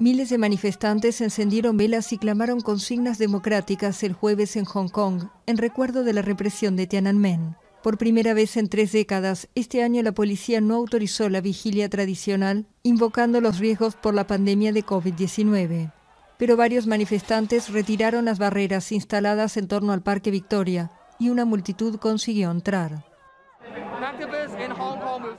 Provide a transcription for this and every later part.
Miles de manifestantes encendieron velas y clamaron consignas democráticas el jueves en Hong Kong, en recuerdo de la represión de Tiananmen. Por primera vez en tres décadas, este año la policía no autorizó la vigilia tradicional, invocando los riesgos por la pandemia de COVID-19. Pero varios manifestantes retiraron las barreras instaladas en torno al Parque Victoria y una multitud consiguió entrar.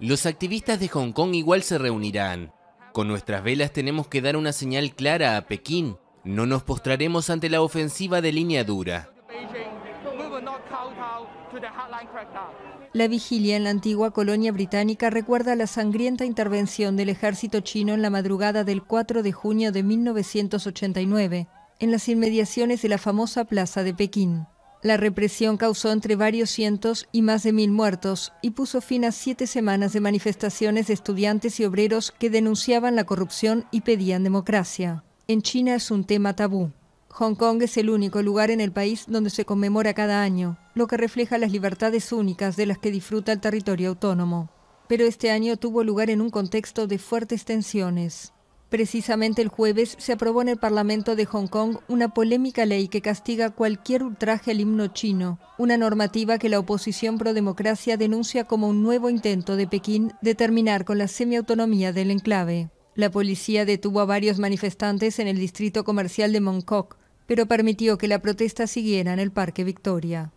Los activistas de Hong Kong igual se reunirán. Con nuestras velas tenemos que dar una señal clara a Pekín. No nos postraremos ante la ofensiva de línea dura. La vigilia en la antigua colonia británica recuerda la sangrienta intervención del ejército chino en la madrugada del 4 de junio de 1989, en las inmediaciones de la famosa plaza de Pekín. La represión causó entre varios cientos y más de mil muertos y puso fin a siete semanas de manifestaciones de estudiantes y obreros que denunciaban la corrupción y pedían democracia. En China es un tema tabú. Hong Kong es el único lugar en el país donde se conmemora cada año, lo que refleja las libertades únicas de las que disfruta el territorio autónomo. Pero este año tuvo lugar en un contexto de fuertes tensiones. Precisamente el jueves se aprobó en el Parlamento de Hong Kong una polémica ley que castiga cualquier ultraje al himno chino, una normativa que la oposición pro-democracia denuncia como un nuevo intento de Pekín de terminar con la semiautonomía del enclave. La policía detuvo a varios manifestantes en el distrito comercial de Kok, pero permitió que la protesta siguiera en el Parque Victoria.